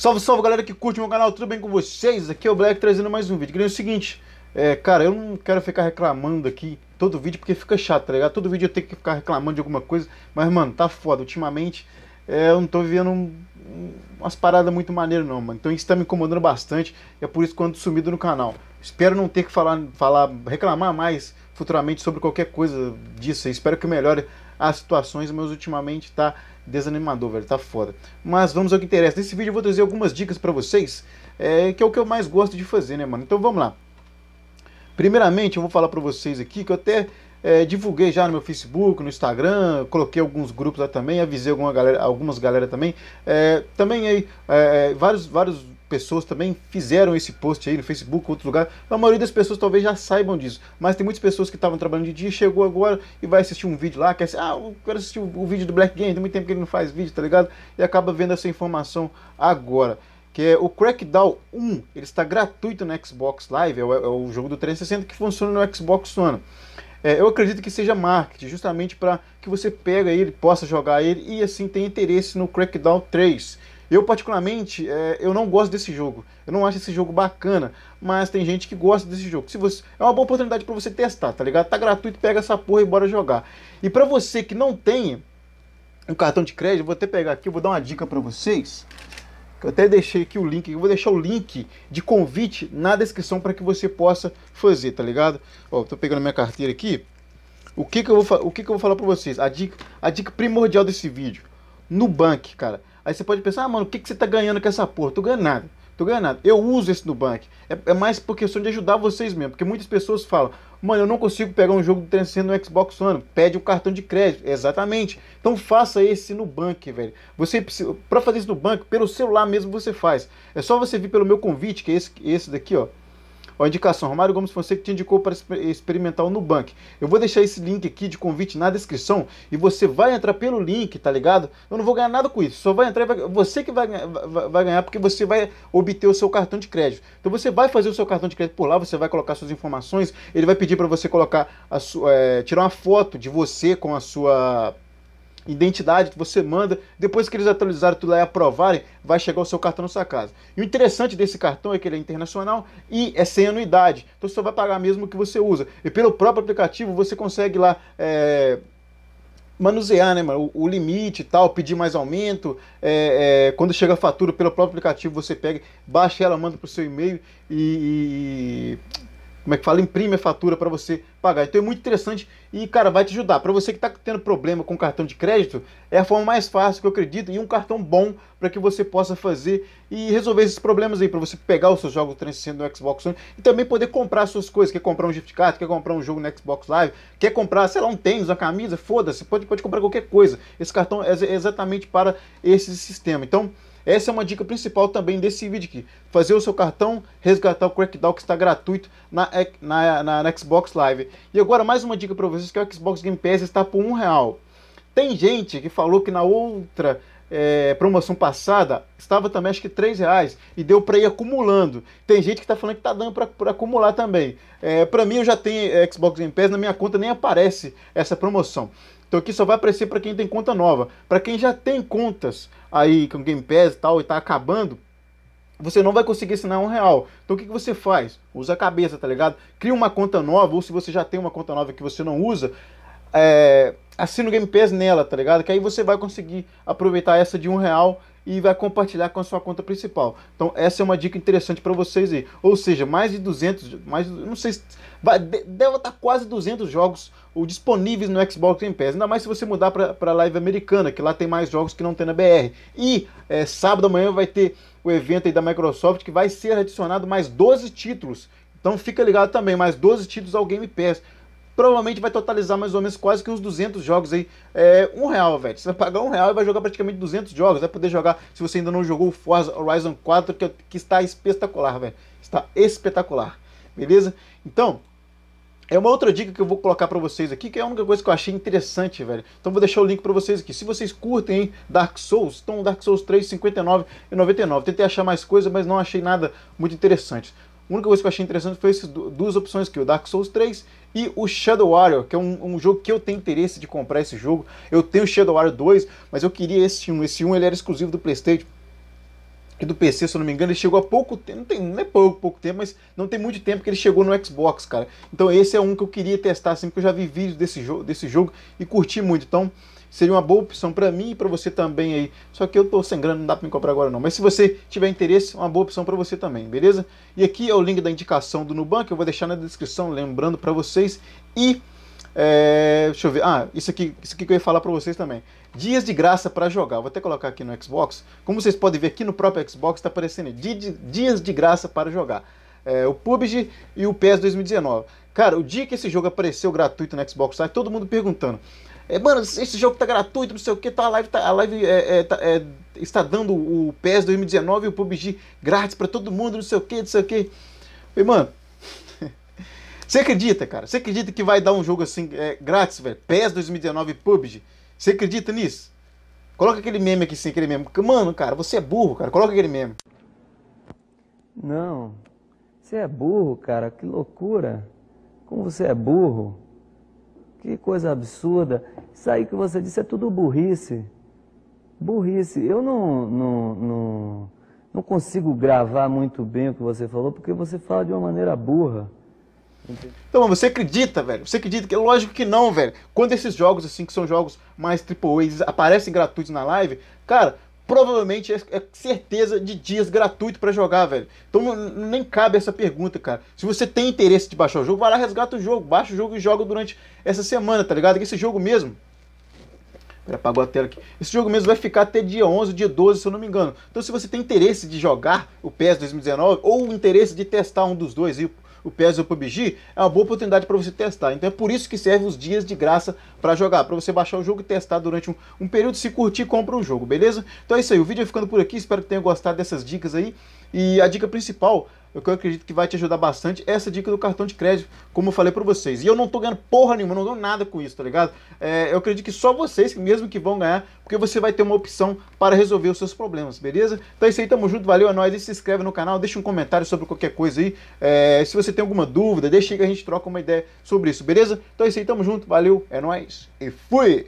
Salve, salve galera que curte meu canal, tudo bem com vocês? Aqui é o Black trazendo mais um vídeo. Queria o seguinte, é, cara, eu não quero ficar reclamando aqui todo vídeo porque fica chato, tá ligado? Todo vídeo eu tenho que ficar reclamando de alguma coisa, mas mano, tá foda. Ultimamente é, eu não tô vivendo um, umas paradas muito maneiras não, mano. Então isso tá me incomodando bastante, é por isso que eu ando sumido no canal. Espero não ter que falar, falar, reclamar mais futuramente sobre qualquer coisa disso. Espero que melhore as situações, mas ultimamente tá desanimador, velho, tá foda. Mas vamos ao que interessa. Nesse vídeo eu vou trazer algumas dicas para vocês, é, que é o que eu mais gosto de fazer, né, mano? Então vamos lá. Primeiramente, eu vou falar para vocês aqui que eu até é, divulguei já no meu Facebook, no Instagram, coloquei alguns grupos lá também, avisei alguma galera, algumas galera também. É, também aí, é, é, vários, vários pessoas também fizeram esse post aí no Facebook, outro lugar. A maioria das pessoas talvez já saibam disso, mas tem muitas pessoas que estavam trabalhando de dia, chegou agora e vai assistir um vídeo lá, quer é assistir, ah, eu quero assistir o, vídeo do Black Game, tem muito tempo que ele não faz vídeo, tá ligado? E acaba vendo essa informação agora que é o Crackdown 1. Ele está gratuito no Xbox Live, é o, é o jogo do 360 que funciona no Xbox One. É, eu acredito que seja marketing, justamente para que você pega ele, possa jogar ele e assim tenha interesse no Crackdown 3. Eu, particularmente, é, eu não gosto desse jogo. Eu não acho esse jogo bacana, mas tem gente que gosta desse jogo. Se você, é uma boa oportunidade para você testar, tá ligado? Tá gratuito, pega essa porra e bora jogar. E para você que não tem um cartão de crédito, vou até pegar aqui, vou dar uma dica para vocês. Eu até deixei aqui o link, eu vou deixar o link de convite na descrição para que você possa fazer, tá ligado? Ó, tô pegando minha carteira aqui. O que que eu vou, o que que eu vou falar para vocês? A dica, a dica primordial desse vídeo. Nubank, cara. Aí você pode pensar, ah, mano, o que, que você tá ganhando com essa porra? Tu ganha nada. Tu ganha nada. Eu uso esse Nubank. É, é mais por questão de ajudar vocês mesmo. Porque muitas pessoas falam, mano, eu não consigo pegar um jogo do 360 no Xbox One. Pede um cartão de crédito. Exatamente. Então faça esse Nubank, velho. Você precisa, pra fazer isso no banco, pelo celular mesmo você faz. É só você vir pelo meu convite, que é esse, esse daqui, ó. Ó, indicação, Romário Gomes Fonseca te indicou para experimentar o Nubank. Eu vou deixar esse link aqui de convite na descrição e você vai entrar pelo link, tá ligado? Eu não vou ganhar nada com isso, só vai entrar, vai, você que vai, vai, vai ganhar porque você vai obter o seu cartão de crédito. Então você vai fazer o seu cartão de crédito por lá, você vai colocar suas informações, ele vai pedir para você colocar, a sua, é, eh, tirar uma foto de você com a sua identidade que você manda, depois que eles atualizarem tudo lá e aprovarem, vai chegar o seu cartão na sua casa. E o interessante desse cartão é que ele é internacional e é sem anuidade, então você só vai pagar mesmo o que você usa. E pelo próprio aplicativo você consegue lá é, manusear né, mano, o, o, limite e tal, pedir mais aumento. É, é, quando chega a fatura pelo próprio aplicativo, você pega, baixa ela, manda para o seu e-mail e, e como é que fala, imprime a fatura para você pagar. Então é muito interessante e, cara, vai te ajudar. Para você que está tendo problema com cartão de crédito, é a forma mais fácil que eu acredito e um cartão bom para que você possa fazer e resolver esses problemas aí, para você pegar os seus jogos 360 no Xbox One e também poder comprar suas coisas. Quer comprar um gift card, quer comprar um jogo no Xbox Live, quer comprar, sei lá, um tênis, uma camisa, foda-se, pode, pode comprar qualquer coisa. Esse cartão é, é exatamente para esse sistema. Então, essa é uma dica principal também desse vídeo aqui. Fazer o seu cartão, resgatar o Crackdown que está gratuito na, na, na, na Xbox Live. E agora mais uma dica para vocês que é o Xbox Game Pass está por um real. Tem gente que falou que na outra é, promoção passada estava também acho que três reais e deu para ir acumulando. Tem gente que está falando que está dando para acumular também. É, para mim eu já tenho é, Xbox Game Pass, na minha conta nem aparece essa promoção. Então aqui só vai aparecer para quem tem conta nova. Para quem já tem contas aí com Game Pass e tal e está acabando, você não vai conseguir assinar um real. Então o que, que você faz? Usa a cabeça, tá ligado? Cria uma conta nova, ou se você já tem uma conta nova que você não usa, é, assina o Game Pass nela, tá ligado? Que aí você vai conseguir aproveitar essa de um real e vai compartilhar com a sua conta principal. Então essa é uma dica interessante para vocês aí. Ou seja, mais de 200, mais não sei, vai, deve estar quase 200 jogos disponíveis no Xbox Game Pass. Ainda mais se você mudar para a live americana, que lá tem mais jogos que não tem na BR. E é, sábado amanhã vai ter o evento aí da Microsoft que vai ser adicionado mais 12 títulos. Então fica ligado também, mais 12 títulos ao Game Pass provavelmente vai totalizar mais ou menos quase que uns 200 jogos aí. É, um real, velho. Você vai pagar um real e vai jogar praticamente 200 jogos. Vai poder jogar, se você ainda não jogou o Forza Horizon 4, que, é que está espetacular, velho. Está espetacular, beleza? Então, é uma outra dica que eu vou colocar para vocês aqui, que é a única coisa que eu achei interessante, velho. Então vou deixar o link para vocês aqui. Se vocês curtem hein, Dark Souls, então Dark Souls 3, 59 e 99. Tentei achar mais coisa, mas não achei nada muito interessante. A única coisa que eu achei interessante foi essas duas opções que o Dark Souls 3 e o Shadow Warrior, que é um, um, jogo que eu tenho interesse de comprar esse jogo. Eu tenho Shadow Warrior 2, mas eu queria esse 1. Esse 1 ele era exclusivo do PlayStation e do PC, se eu não me engano, ele chegou há pouco tempo, não, tem, não é pouco, pouco tempo, mas não tem muito tempo que ele chegou no Xbox, cara. Então esse é um que eu queria testar, assim, porque eu já vi vídeos desse, jo desse jogo e curti muito. Então seria uma boa opção para mim e para você também aí. Só que eu tô sem grana, não dá para me comprar agora não. Mas se você tiver interesse, é uma boa opção para você também, beleza? E aqui é o link da indicação do Nubank, eu vou deixar na descrição, lembrando para vocês. E é, deixa eu ver. Ah, isso aqui, isso aqui que eu ia falar para vocês também. Dias de graça para jogar. Vou até colocar aqui no Xbox. Como vocês podem ver aqui no próprio Xbox está aparecendo dias de graça para jogar. É, o PUBG e o PES 2019. Cara, o dia que esse jogo apareceu gratuito no Xbox Live, todo mundo perguntando: é, mano, esse jogo tá gratuito, não sei o que, tá, a live, tá, a live é, é, tá, é está dando o PES 2019 e o PUBG grátis para todo mundo, não sei o que, não sei o que. Falei, mano, você acredita, cara? Você acredita que vai dar um jogo assim é, grátis, velho? PES 2019 e PUBG? Você acredita nisso? Coloca aquele meme aqui sim, aquele meme. Mano, cara, você é burro, cara. Coloca aquele meme. Não. Você é burro, cara. Que loucura. Como você é burro. Que coisa absurda. Isso aí que você disse é tudo burrice. Burrice. Eu não, não, não, não consigo gravar muito bem o que você falou, porque você fala de uma maneira burra. Então, você acredita, velho? Você acredita? que Lógico que não, velho. Quando esses jogos, assim, que são jogos mais triple A, aparecem gratuitos na live, cara, provavelmente é, é, certeza de dias gratuito para jogar, velho. Então não, nem cabe essa pergunta, cara. Se você tem interesse de baixar o jogo, vai lá, resgata o jogo, baixa o jogo e joga durante essa semana, tá ligado? Esse jogo mesmo. Pera, apagou a tela aqui. Esse jogo mesmo vai ficar até dia 11, dia 12, se eu não me engano. Então se você tem interesse de jogar o PES 2019 ou interesse de testar um dos dois e o PES e o PUBG, é uma boa oportunidade para você testar. Então é por isso que serve os dias de graça para jogar, para você baixar o jogo e testar durante um, um período, se curtir, compra o jogo, beleza? Então é isso aí, o vídeo é ficando por aqui, espero que tenham gostado dessas dicas aí. E a dica principal o que eu acredito que vai te ajudar bastante é essa dica do cartão de crédito, como eu falei para vocês. E eu não tô ganhando porra nenhuma, não ganho nada com isso, tá ligado? É, eu acredito que só vocês mesmo que vão ganhar, porque você vai ter uma opção para resolver os seus problemas, beleza? Então é isso aí, tamo junto, valeu, é nóis. E se inscreve no canal, deixa um comentário sobre qualquer coisa aí. É, se você tem alguma dúvida, deixa aí que a gente troca uma ideia sobre isso, beleza? Então é isso aí, tamo junto, valeu, é nóis e fui!